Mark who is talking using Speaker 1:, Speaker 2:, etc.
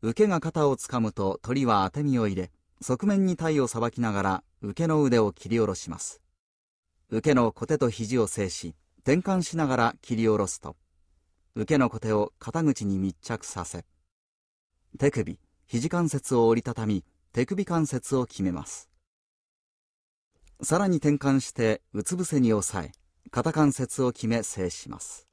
Speaker 1: 受けが肩をつかむと鳥は当て身を入れ、側面に体をさばきながら受けの腕を切り下ろします。受けの小手と肘を制し、転換しながら切り下ろすと、受けの小手を肩口に密着させ、手首、肘関節を折りたたみ、手首関節を決めます。さらに転換して、うつ伏せに抑え、肩関節を決め制します。